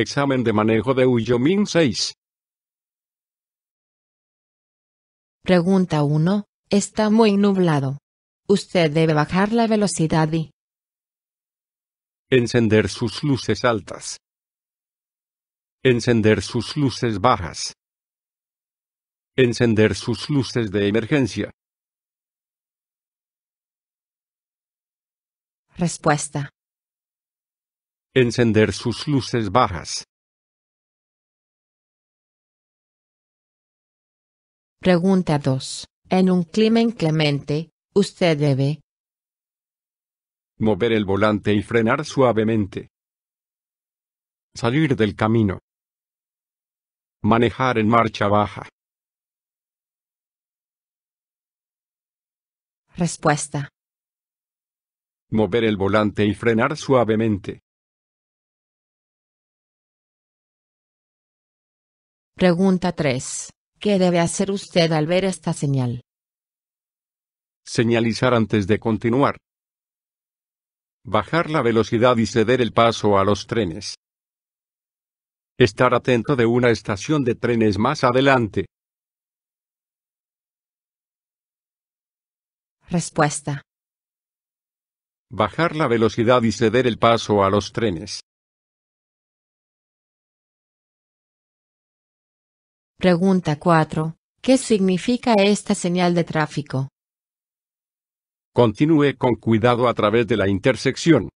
Examen de manejo de Uyomin 6. Pregunta 1. Está muy nublado. Usted debe bajar la velocidad y encender sus luces altas. Encender sus luces bajas. Encender sus luces de emergencia. Respuesta. Encender sus luces bajas. Pregunta 2. En un clima inclemente, usted debe mover el volante y frenar suavemente. Salir del camino. Manejar en marcha baja. Respuesta. Mover el volante y frenar suavemente. Pregunta 3. ¿Qué debe hacer usted al ver esta señal? Señalizar antes de continuar. Bajar la velocidad y ceder el paso a los trenes. Estar atento de una estación de trenes más adelante. Respuesta. Bajar la velocidad y ceder el paso a los trenes. Pregunta 4. ¿Qué significa esta señal de tráfico? Continúe con cuidado a través de la intersección.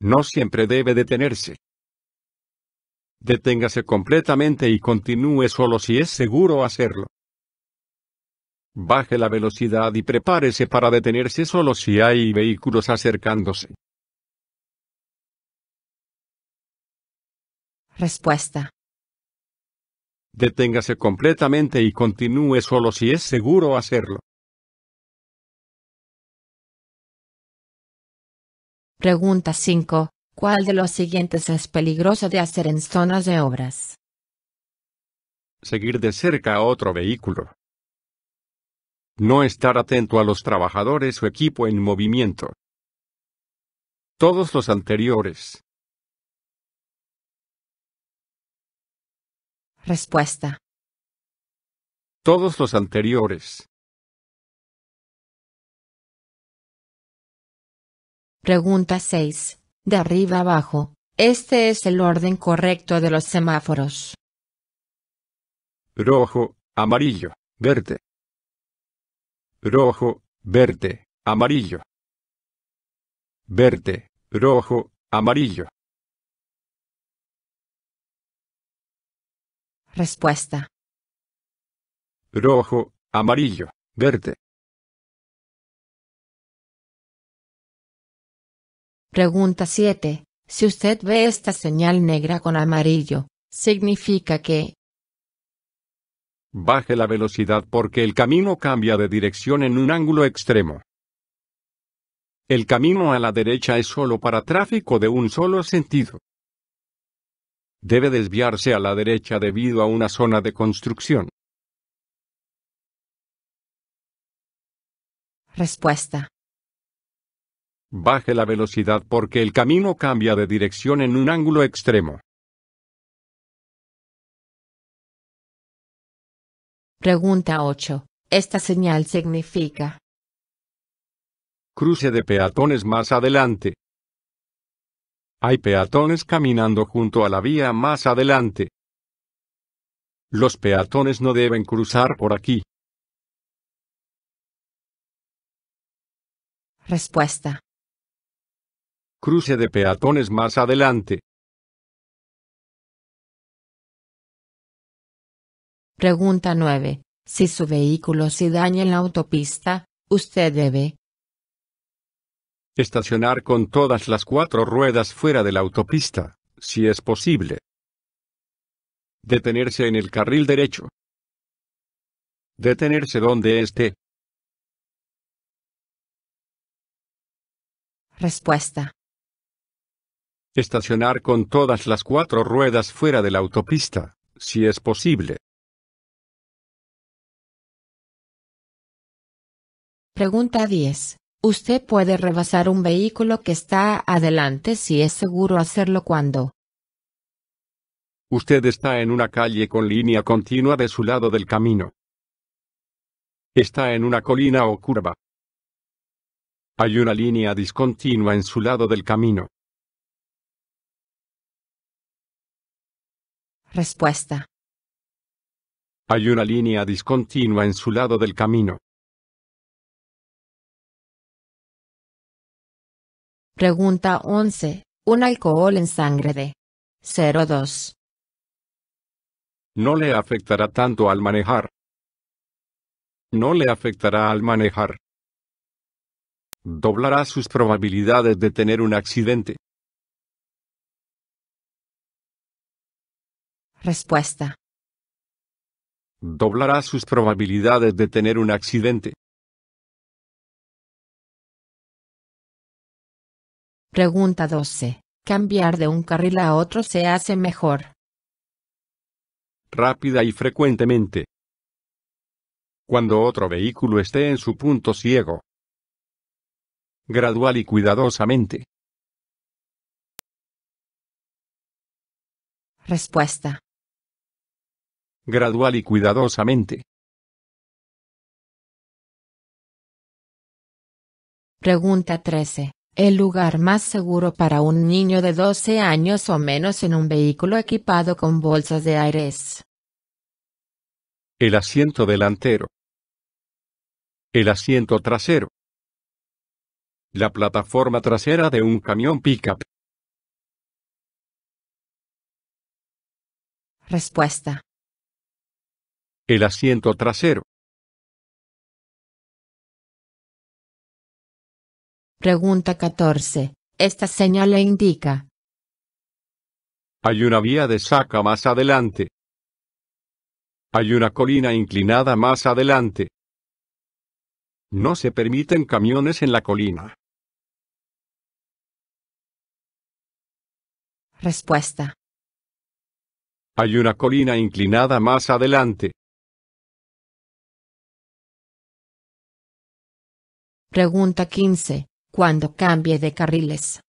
No siempre debe detenerse. Deténgase completamente y continúe solo si es seguro hacerlo. Baje la velocidad y prepárese para detenerse solo si hay vehículos acercándose. Respuesta. Deténgase completamente y continúe solo si es seguro hacerlo. Pregunta 5. ¿Cuál de los siguientes es peligroso de hacer en zonas de obras? Seguir de cerca a otro vehículo. No estar atento a los trabajadores o equipo en movimiento. Todos los anteriores. Respuesta. Todos los anteriores. Pregunta 6. De arriba abajo. Este es el orden correcto de los semáforos. Rojo, amarillo, verde. Rojo, verde, amarillo. Verde, rojo, amarillo, Respuesta. Rojo, amarillo, verde. Pregunta 7. Si usted ve esta señal negra con amarillo, significa que... Baje la velocidad porque el camino cambia de dirección en un ángulo extremo. El camino a la derecha es solo para tráfico de un solo sentido. Debe desviarse a la derecha debido a una zona de construcción. Respuesta. Baje la velocidad porque el camino cambia de dirección en un ángulo extremo. Pregunta 8. Esta señal significa. Cruce de peatones más adelante. Hay peatones caminando junto a la vía más adelante. Los peatones no deben cruzar por aquí. Respuesta. Cruce de peatones más adelante. Pregunta 9. Si su vehículo se daña en la autopista, usted debe Estacionar con todas las cuatro ruedas fuera de la autopista, si es posible. Detenerse en el carril derecho. Detenerse donde esté. Respuesta. Estacionar con todas las cuatro ruedas fuera de la autopista, si es posible. Pregunta 10. Usted puede rebasar un vehículo que está adelante si es seguro hacerlo cuando. Usted está en una calle con línea continua de su lado del camino. Está en una colina o curva. Hay una línea discontinua en su lado del camino. Respuesta. Hay una línea discontinua en su lado del camino. Pregunta 11. Un alcohol en sangre de 02. No le afectará tanto al manejar. No le afectará al manejar. Doblará sus probabilidades de tener un accidente. Respuesta. Doblará sus probabilidades de tener un accidente. Pregunta 12. ¿Cambiar de un carril a otro se hace mejor? Rápida y frecuentemente. Cuando otro vehículo esté en su punto ciego. Gradual y cuidadosamente. Respuesta. Gradual y cuidadosamente. Pregunta 13. El lugar más seguro para un niño de 12 años o menos en un vehículo equipado con bolsas de aire es el asiento delantero, el asiento trasero, la plataforma trasera de un camión pickup. Respuesta. El asiento trasero. Pregunta 14. Esta señal le indica. Hay una vía de saca más adelante. Hay una colina inclinada más adelante. No se permiten camiones en la colina. Respuesta. Hay una colina inclinada más adelante. Pregunta 15 cuando cambie de carriles.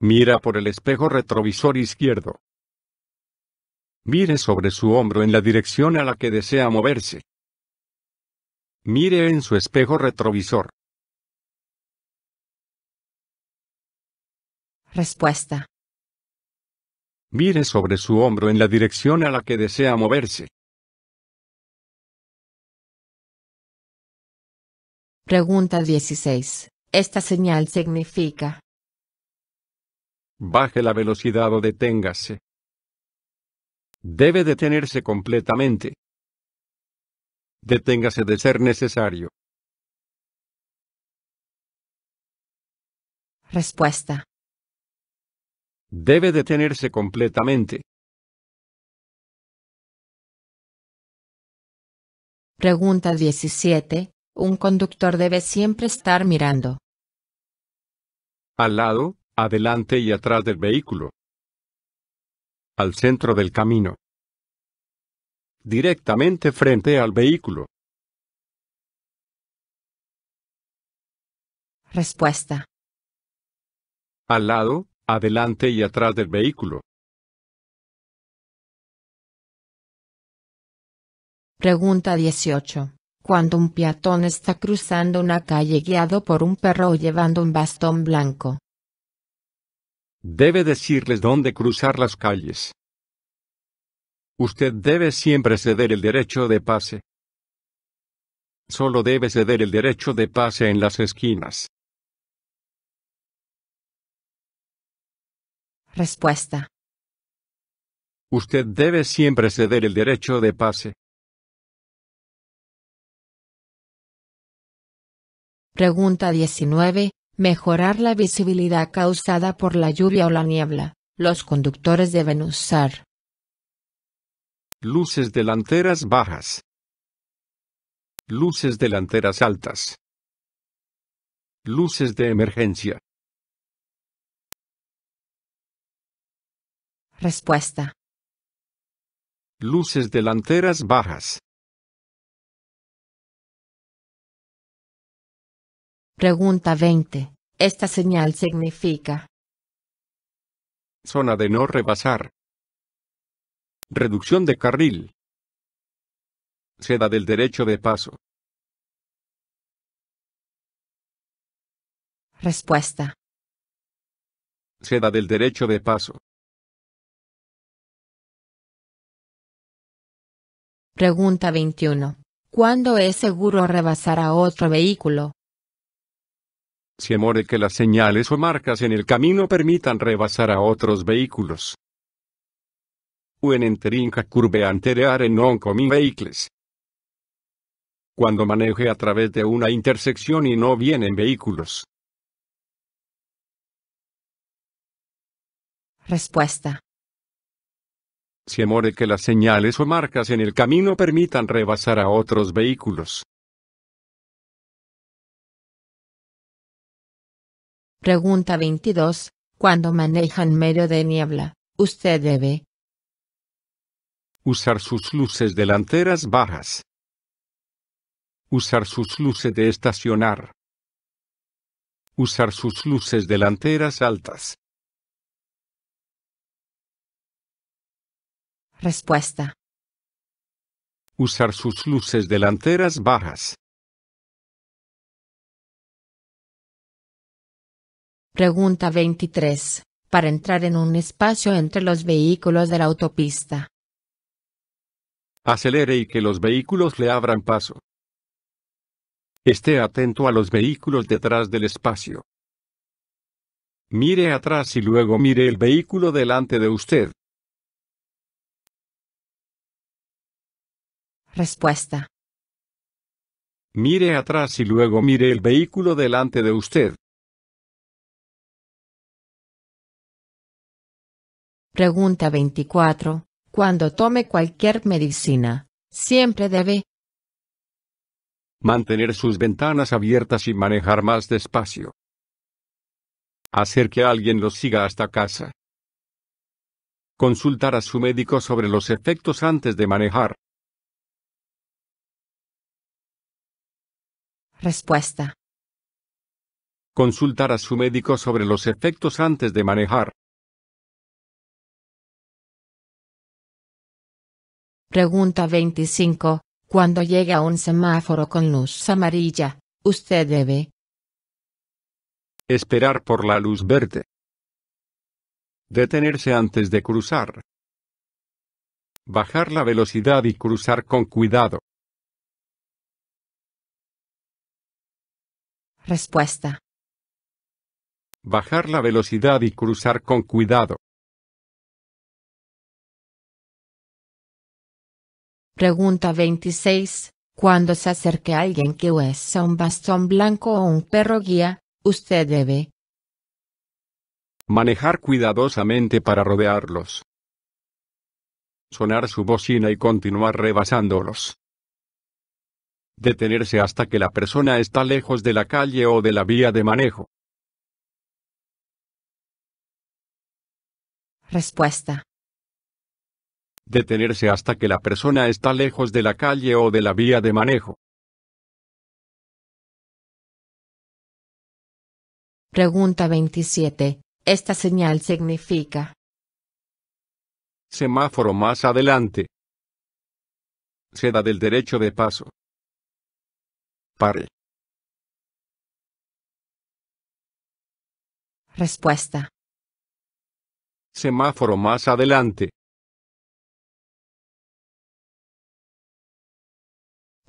Mira por el espejo retrovisor izquierdo. Mire sobre su hombro en la dirección a la que desea moverse. Mire en su espejo retrovisor. Respuesta. Mire sobre su hombro en la dirección a la que desea moverse. Pregunta 16. Esta señal significa. Baje la velocidad o deténgase. Debe detenerse completamente. Deténgase de ser necesario. Respuesta. Debe detenerse completamente. Pregunta 17. Un conductor debe siempre estar mirando. Al lado, adelante y atrás del vehículo. Al centro del camino. Directamente frente al vehículo. Respuesta. Al lado, adelante y atrás del vehículo. Pregunta 18 cuando un peatón está cruzando una calle guiado por un perro o llevando un bastón blanco. Debe decirles dónde cruzar las calles. Usted debe siempre ceder el derecho de pase. Solo debe ceder el derecho de pase en las esquinas. Respuesta. Usted debe siempre ceder el derecho de pase. Pregunta 19. Mejorar la visibilidad causada por la lluvia o la niebla. Los conductores deben usar luces delanteras bajas, luces delanteras altas, luces de emergencia. Respuesta. Luces delanteras bajas. Pregunta 20. Esta señal significa. Zona de no rebasar. Reducción de carril. Seda del derecho de paso. Respuesta. Seda del derecho de paso. Pregunta 21. ¿Cuándo es seguro rebasar a otro vehículo? si amore que las señales o marcas en el camino permitan rebasar a otros vehículos. en entering curve anterior en vehicles. Cuando maneje a través de una intersección y no vienen vehículos. Respuesta. Si amore que las señales o marcas en el camino permitan rebasar a otros vehículos. Pregunta 22. Cuando manejan medio de niebla, usted debe usar sus luces delanteras bajas, usar sus luces de estacionar, usar sus luces delanteras altas. Respuesta. Usar sus luces delanteras bajas. Pregunta 23. Para entrar en un espacio entre los vehículos de la autopista. Acelere y que los vehículos le abran paso. Esté atento a los vehículos detrás del espacio. Mire atrás y luego mire el vehículo delante de usted. Respuesta. Mire atrás y luego mire el vehículo delante de usted. Pregunta 24. Cuando tome cualquier medicina, siempre debe mantener sus ventanas abiertas y manejar más despacio. Hacer que alguien los siga hasta casa. Consultar a su médico sobre los efectos antes de manejar. Respuesta. Consultar a su médico sobre los efectos antes de manejar. Pregunta 25. Cuando llega un semáforo con luz amarilla, usted debe esperar por la luz verde. Detenerse antes de cruzar. Bajar la velocidad y cruzar con cuidado. Respuesta. Bajar la velocidad y cruzar con cuidado. Pregunta 26. Cuando se acerque a alguien que usa un bastón blanco o un perro guía, usted debe manejar cuidadosamente para rodearlos, sonar su bocina y continuar rebasándolos, detenerse hasta que la persona está lejos de la calle o de la vía de manejo. Respuesta. Detenerse hasta que la persona está lejos de la calle o de la vía de manejo. Pregunta 27. Esta señal significa. Semáforo más adelante. Seda del derecho de paso. Pare. Respuesta. Semáforo más adelante.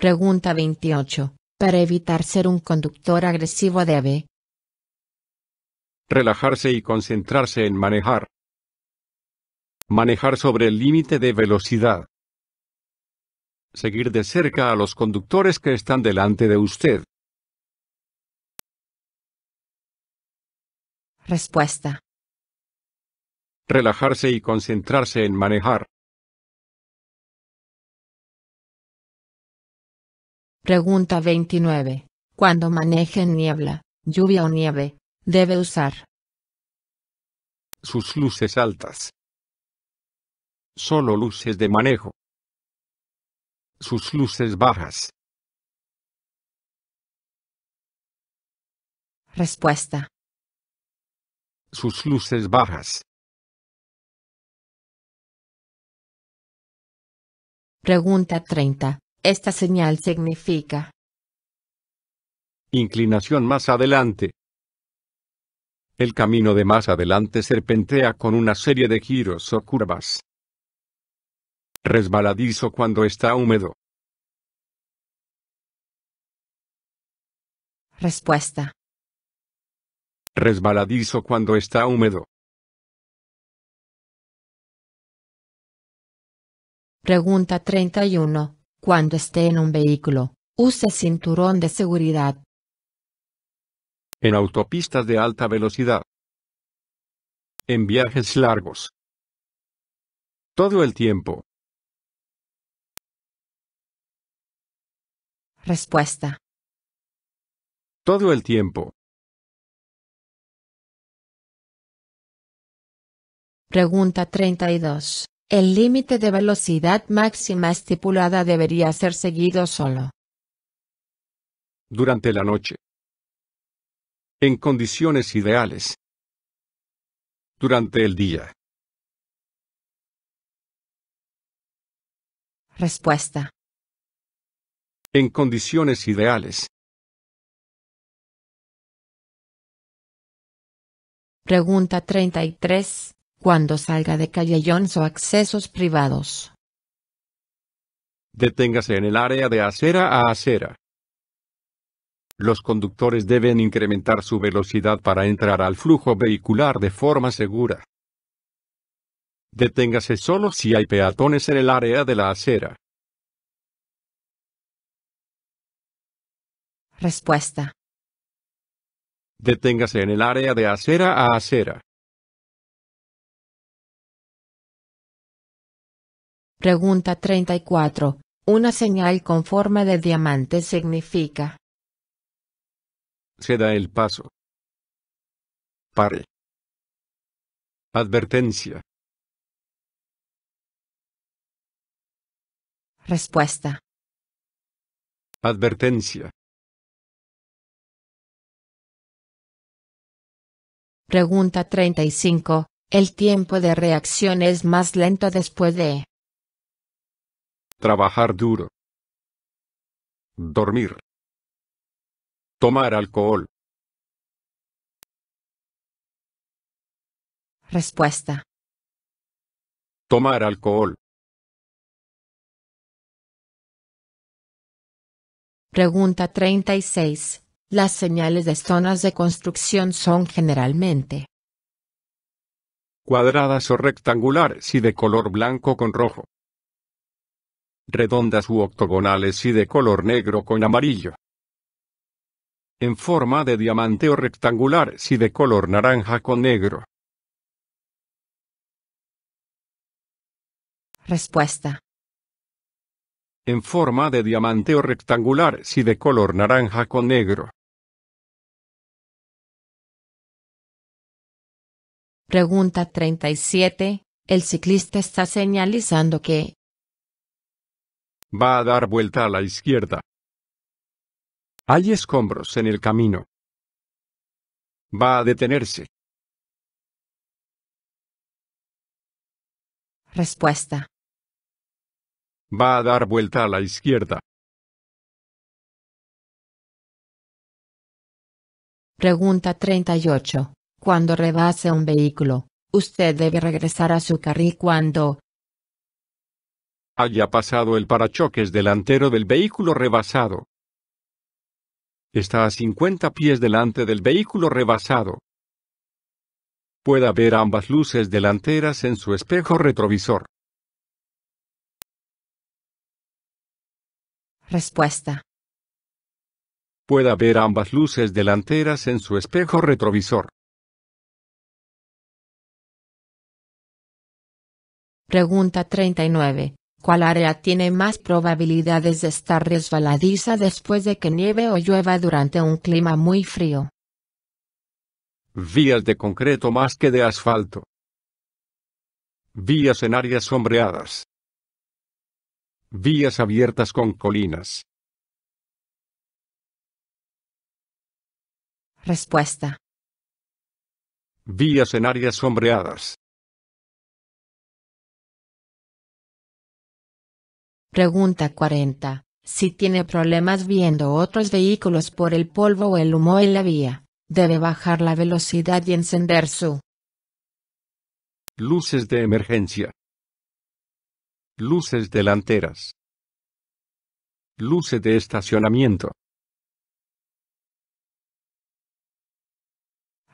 Pregunta 28. Para evitar ser un conductor agresivo debe relajarse y concentrarse en manejar. Manejar sobre el límite de velocidad. Seguir de cerca a los conductores que están delante de usted. Respuesta. Relajarse y concentrarse en manejar. Pregunta 29. Cuando manejen niebla, lluvia o nieve, debe usar sus luces altas. Solo luces de manejo. Sus luces bajas. Respuesta. Sus luces bajas. Pregunta 30. Esta señal significa inclinación más adelante. El camino de más adelante serpentea con una serie de giros o curvas. Resbaladizo cuando está húmedo. Respuesta. Resbaladizo cuando está húmedo. Pregunta 31. Cuando esté en un vehículo, use cinturón de seguridad. En autopistas de alta velocidad. En viajes largos. Todo el tiempo. Respuesta. Todo el tiempo. Pregunta 32. El límite de velocidad máxima estipulada debería ser seguido solo. Durante la noche. En condiciones ideales. Durante el día. Respuesta. En condiciones ideales. Pregunta 33 cuando salga de callejones o accesos privados. Deténgase en el área de acera a acera. Los conductores deben incrementar su velocidad para entrar al flujo vehicular de forma segura. Deténgase solo si hay peatones en el área de la acera. Respuesta. Deténgase en el área de acera a acera. Pregunta 34. Una señal con forma de diamante significa. Se da el paso. Pare. Advertencia. Respuesta. Advertencia. Pregunta 35. El tiempo de reacción es más lento después de. Trabajar duro. Dormir. Tomar alcohol. Respuesta. Tomar alcohol. Pregunta 36. Las señales de zonas de construcción son generalmente cuadradas o rectangulares y de color blanco con rojo redondas u octogonales y de color negro con amarillo. En forma de diamante o rectangular si de color naranja con negro. Respuesta. En forma de diamante o rectangular si de color naranja con negro. Pregunta 37. El ciclista está señalizando que, Va a dar vuelta a la izquierda. Hay escombros en el camino. Va a detenerse. Respuesta. Va a dar vuelta a la izquierda. Pregunta 38. Cuando rebase un vehículo, usted debe regresar a su carril cuando haya pasado el parachoques delantero del vehículo rebasado. Está a 50 pies delante del vehículo rebasado. Pueda ver ambas luces delanteras en su espejo retrovisor. Respuesta. Pueda ver ambas luces delanteras en su espejo retrovisor. Pregunta 39. ¿Cuál área tiene más probabilidades de estar resbaladiza después de que nieve o llueva durante un clima muy frío? Vías de concreto más que de asfalto. Vías en áreas sombreadas. Vías abiertas con colinas. Respuesta. Vías en áreas sombreadas. Pregunta 40. Si tiene problemas viendo otros vehículos por el polvo o el humo en la vía, debe bajar la velocidad y encender su luces de emergencia, luces delanteras, luces de estacionamiento.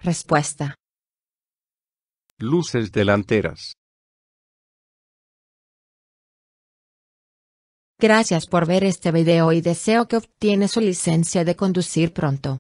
Respuesta. Luces delanteras. Gracias por ver este video y deseo que obtiene su licencia de conducir pronto.